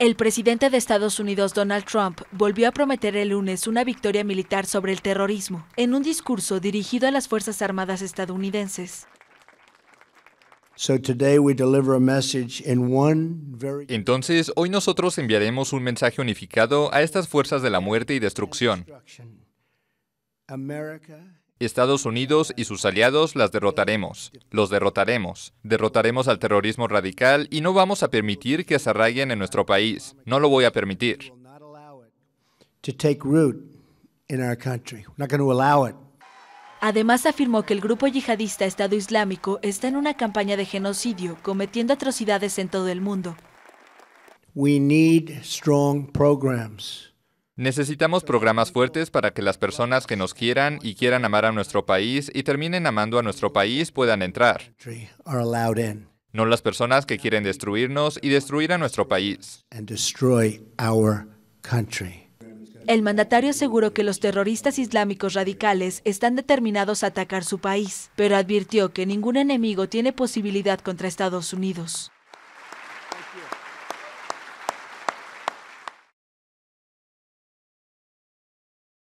El presidente de Estados Unidos, Donald Trump, volvió a prometer el lunes una victoria militar sobre el terrorismo, en un discurso dirigido a las Fuerzas Armadas estadounidenses. Entonces, hoy nosotros enviaremos un mensaje unificado a estas fuerzas de la muerte y destrucción. Estados Unidos y sus aliados las derrotaremos, los derrotaremos, derrotaremos al terrorismo radical y no vamos a permitir que se arraiguen en nuestro país, no lo voy a permitir. Además afirmó que el grupo yihadista Estado Islámico está en una campaña de genocidio, cometiendo atrocidades en todo el mundo. We need strong Necesitamos programas fuertes para que las personas que nos quieran y quieran amar a nuestro país y terminen amando a nuestro país puedan entrar. No las personas que quieren destruirnos y destruir a nuestro país. El mandatario aseguró que los terroristas islámicos radicales están determinados a atacar su país, pero advirtió que ningún enemigo tiene posibilidad contra Estados Unidos.